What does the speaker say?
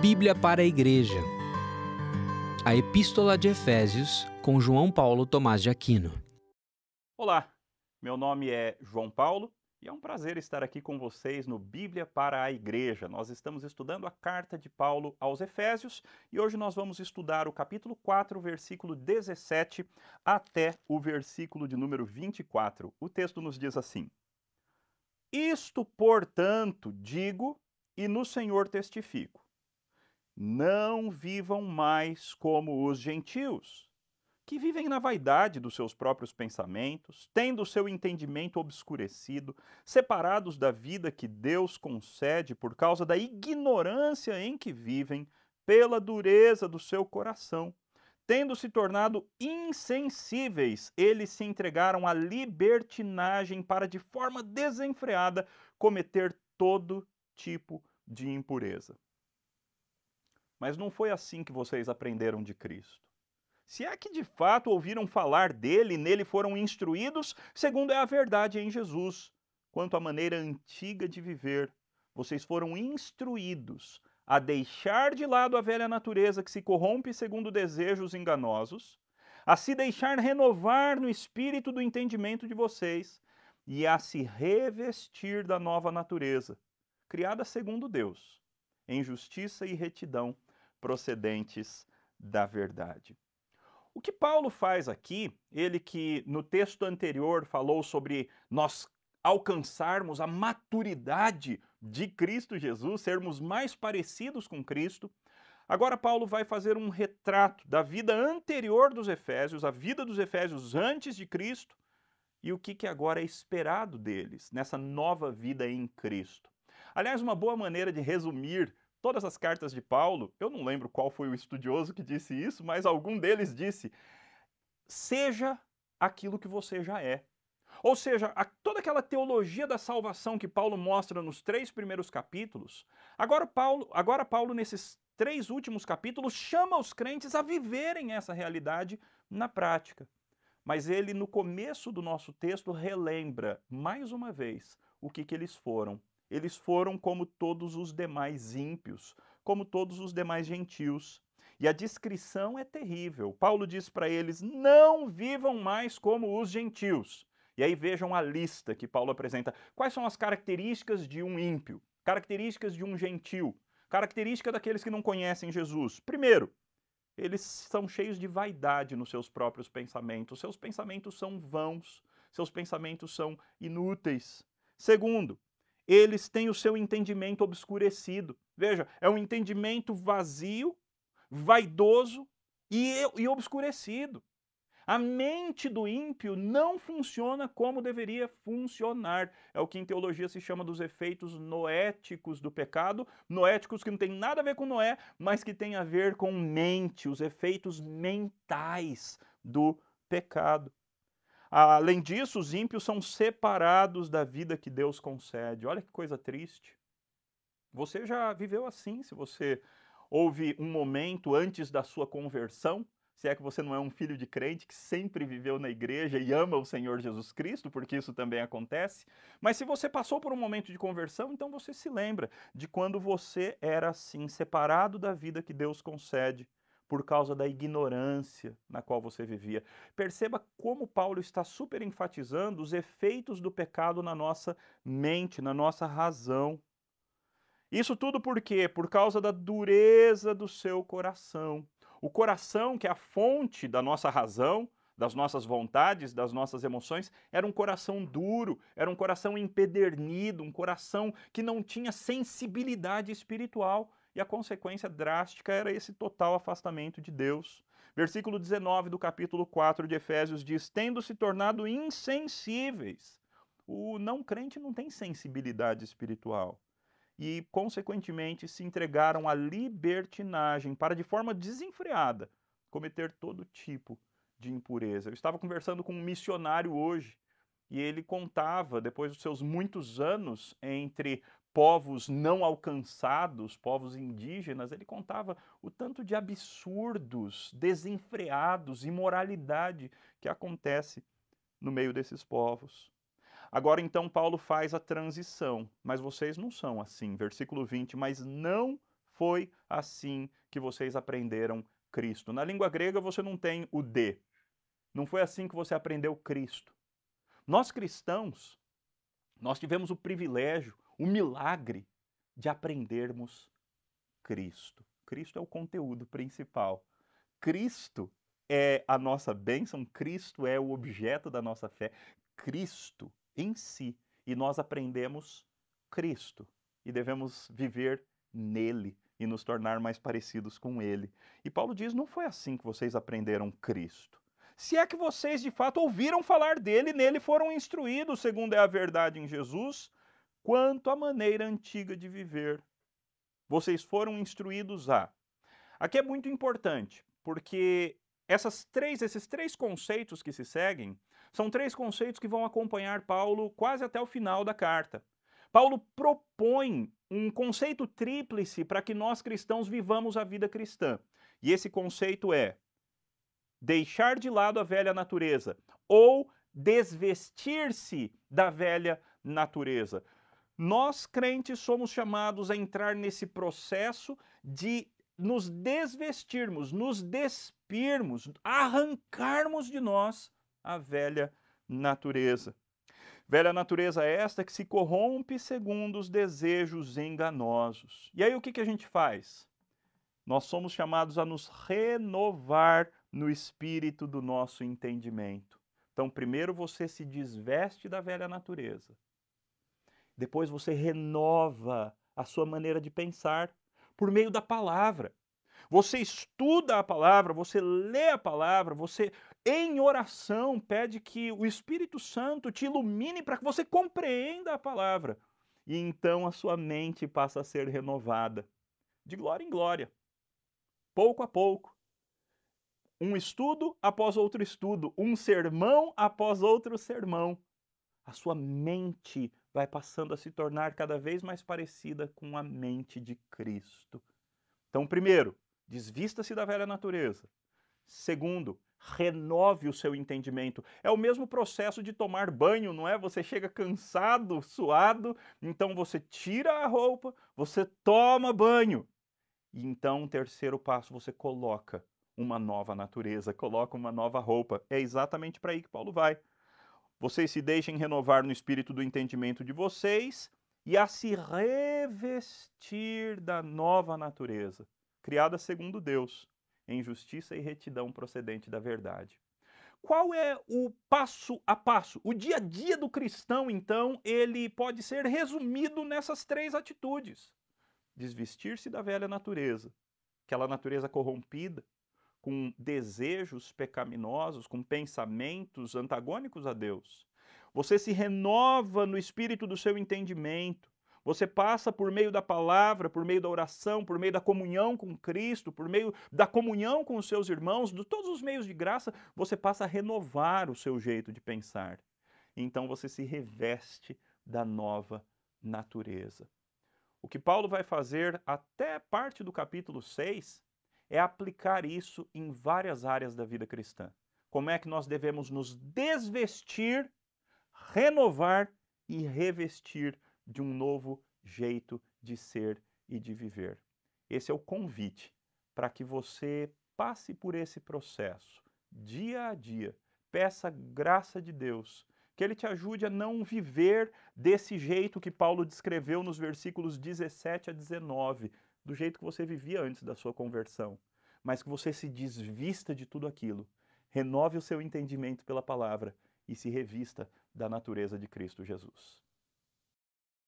Bíblia para a Igreja. A Epístola de Efésios com João Paulo Tomás de Aquino. Olá, meu nome é João Paulo e é um prazer estar aqui com vocês no Bíblia para a Igreja. Nós estamos estudando a carta de Paulo aos Efésios e hoje nós vamos estudar o capítulo 4, versículo 17 até o versículo de número 24. O texto nos diz assim: Isto, portanto, digo e no Senhor testifico não vivam mais como os gentios, que vivem na vaidade dos seus próprios pensamentos, tendo seu entendimento obscurecido, separados da vida que Deus concede por causa da ignorância em que vivem, pela dureza do seu coração. Tendo se tornado insensíveis, eles se entregaram à libertinagem para, de forma desenfreada, cometer todo tipo de impureza. Mas não foi assim que vocês aprenderam de Cristo. Se é que de fato ouviram falar dele e nele foram instruídos, segundo é a verdade em Jesus, quanto à maneira antiga de viver, vocês foram instruídos a deixar de lado a velha natureza que se corrompe segundo desejos enganosos, a se deixar renovar no espírito do entendimento de vocês e a se revestir da nova natureza, criada segundo Deus, em justiça e retidão procedentes da verdade. O que Paulo faz aqui, ele que no texto anterior falou sobre nós alcançarmos a maturidade de Cristo Jesus, sermos mais parecidos com Cristo, agora Paulo vai fazer um retrato da vida anterior dos Efésios, a vida dos Efésios antes de Cristo e o que, agora é esperado deles nessa nova vida em Cristo. Aliás, uma boa maneira de resumir todas as cartas de Paulo, eu não lembro qual foi o estudioso que disse isso, mas algum deles disse: seja aquilo que você já é. Ou seja, a, toda aquela teologia da salvação que Paulo mostra nos três primeiros capítulos, agora Paulo, agora Paulo nesses três últimos capítulos, chama os crentes a viverem essa realidade na prática. Mas ele, no começo do nosso texto, relembra mais uma vez o que, que eles foram eles foram como todos os demais ímpios, como todos os demais gentios. E a descrição é terrível. Paulo diz para eles: não vivam mais como os gentios. E aí vejam a lista que Paulo apresenta. Quais são as características de um ímpio? Características de um gentil? Característica daqueles que não conhecem Jesus. Primeiro, eles são cheios de vaidade nos seus próprios pensamentos. Seus pensamentos são vãos, seus pensamentos são inúteis. Segundo, eles têm o seu entendimento obscurecido. Veja, é um entendimento vazio, vaidoso e, e obscurecido. A mente do ímpio não funciona como deveria funcionar. É o que em teologia se chama dos efeitos noéticos do pecado. Noéticos que não tem nada a ver com Noé, mas que tem a ver com mente, os efeitos mentais do pecado. Além disso, os ímpios são separados da vida que Deus concede. Olha que coisa triste. Você já viveu assim, se você houve um momento antes da sua conversão, se é que você não é um filho de crente que sempre viveu na igreja e ama o Senhor Jesus Cristo, porque isso também acontece. Mas se você passou por um momento de conversão, então você se lembra de quando você era assim, separado da vida que Deus concede por causa da ignorância na qual você vivia. Perceba como Paulo está super enfatizando os efeitos do pecado na nossa mente, na nossa razão. Isso tudo por quê? Por causa da dureza do seu coração. O coração, que é a fonte da nossa razão, das nossas vontades, das nossas emoções, era um coração duro, era um coração empedernido, um coração que não tinha sensibilidade espiritual e a consequência drástica era esse total afastamento de Deus. Versículo 19 do capítulo 4 de Efésios diz: tendo se tornado insensíveis. O não crente não tem sensibilidade espiritual. E, consequentemente, se entregaram à libertinagem para, de forma desenfreada, cometer todo tipo de impureza. Eu estava conversando com um missionário hoje e ele contava, depois dos seus muitos anos entre povos não alcançados, povos indígenas, ele contava o tanto de absurdos, desenfreados, imoralidade que acontece no meio desses povos. Agora então Paulo faz a transição, mas vocês não são assim, versículo 20, mas não foi assim que vocês aprenderam Cristo. Na língua grega você não tem o de. Não foi assim que você aprendeu Cristo. Nós cristãos nós tivemos o privilégio, o milagre de aprendermos Cristo. Cristo é o conteúdo principal. Cristo é a nossa bênção, Cristo é o objeto da nossa fé, Cristo em si. E nós aprendemos Cristo e devemos viver nele e nos tornar mais parecidos com ele. E Paulo diz: não foi assim que vocês aprenderam Cristo se é que vocês de fato ouviram falar dele, nele foram instruídos, segundo é a verdade em Jesus, quanto à maneira antiga de viver. Vocês foram instruídos a. Aqui é muito importante, porque essas três, esses três conceitos que se seguem são três conceitos que vão acompanhar Paulo quase até o final da carta. Paulo propõe um conceito tríplice para que nós cristãos vivamos a vida cristã. E esse conceito é deixar de lado a velha natureza ou desvestir-se da velha natureza. Nós crentes somos chamados a entrar nesse processo de nos desvestirmos, nos despirmos, arrancarmos de nós a velha natureza. Velha natureza é esta que se corrompe segundo os desejos enganosos. E aí o que, que a gente faz? Nós somos chamados a nos renovar no espírito do nosso entendimento. Então, primeiro você se desveste da velha natureza. Depois você renova a sua maneira de pensar por meio da palavra. Você estuda a palavra, você lê a palavra, você em oração pede que o Espírito Santo te ilumine para que você compreenda a palavra. E então a sua mente passa a ser renovada, de glória em glória, pouco a pouco, um estudo após outro estudo, um sermão após outro sermão. A sua mente vai passando a se tornar cada vez mais parecida com a mente de Cristo. Então, primeiro, desvista-se da velha natureza. Segundo, renove o seu entendimento. É o mesmo processo de tomar banho, não é? Você chega cansado, suado, então você tira a roupa, você toma banho. E então, terceiro passo, você coloca uma nova natureza, coloca uma nova roupa. É exatamente para aí que Paulo vai. Vocês se deixem renovar no espírito do entendimento de vocês e a se revestir da nova natureza, criada segundo Deus, em justiça e retidão procedente da verdade. Qual é o passo a passo? O dia a dia do cristão, então, ele pode ser resumido nessas três atitudes: desvestir-se da velha natureza, aquela natureza corrompida, com desejos pecaminosos, com pensamentos antagônicos a Deus. Você se renova no espírito do seu entendimento. Você passa por meio da palavra, por meio da oração, por meio da comunhão com Cristo, por meio da comunhão com os seus irmãos, de todos os meios de graça, você passa a renovar o seu jeito de pensar. Então você se reveste da nova natureza. O que Paulo vai fazer até parte do capítulo 6 é aplicar isso em várias áreas da vida cristã. Como é que nós devemos nos desvestir, renovar e revestir de um novo jeito de ser e de viver. Esse é o convite para que você passe por esse processo dia a dia. Peça graça de Deus, que Ele te ajude a não viver desse jeito que Paulo descreveu nos versículos 17 a 19, do jeito que você vivia antes da sua conversão, mas que você se desvista de tudo aquilo, renove o seu entendimento pela palavra e se revista da natureza de Cristo Jesus.